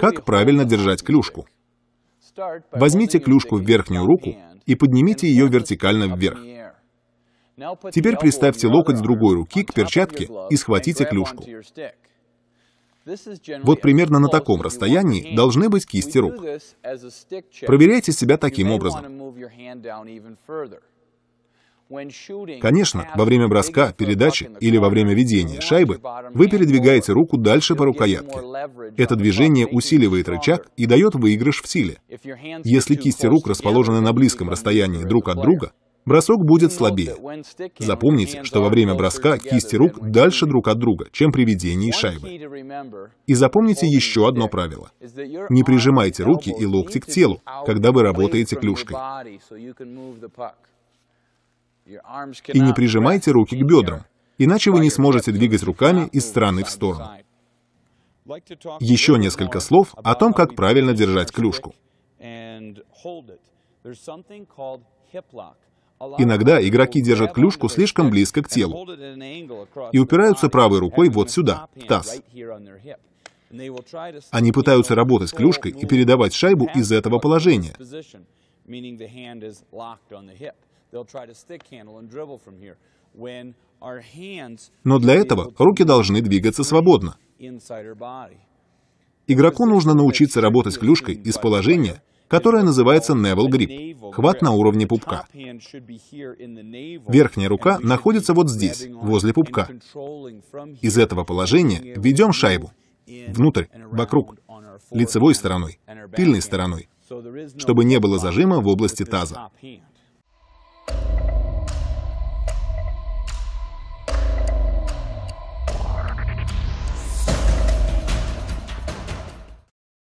Как правильно держать клюшку? Возьмите клюшку в верхнюю руку и поднимите ее вертикально вверх. Теперь приставьте локоть другой руки к перчатке и схватите клюшку. Вот примерно на таком расстоянии должны быть кисти рук. Проверяйте себя таким образом. Конечно, во время броска, передачи или во время ведения шайбы вы передвигаете руку дальше по рукоятке. Это движение усиливает рычаг и дает выигрыш в силе. Если кисти рук расположены на близком расстоянии друг от друга, бросок будет слабее. Запомните, что во время броска кисти рук дальше друг от друга, чем при ведении шайбы. И запомните еще одно правило. Не прижимайте руки и локти к телу, когда вы работаете клюшкой. И не прижимайте руки к бедрам, иначе вы не сможете двигать руками из стороны в сторону. Еще несколько слов о том, как правильно держать клюшку. Иногда игроки держат клюшку слишком близко к телу и упираются правой рукой вот сюда, в таз. Они пытаются работать клюшкой и передавать шайбу из этого положения. Но для этого руки должны двигаться свободно. Игроку нужно научиться работать клюшкой из положения, которое называется Neville Grip, хват на уровне пупка. Верхняя рука находится вот здесь, возле пупка. Из этого положения ведем шайбу внутрь, вокруг, лицевой стороной, пильной стороной, чтобы не было зажима в области таза.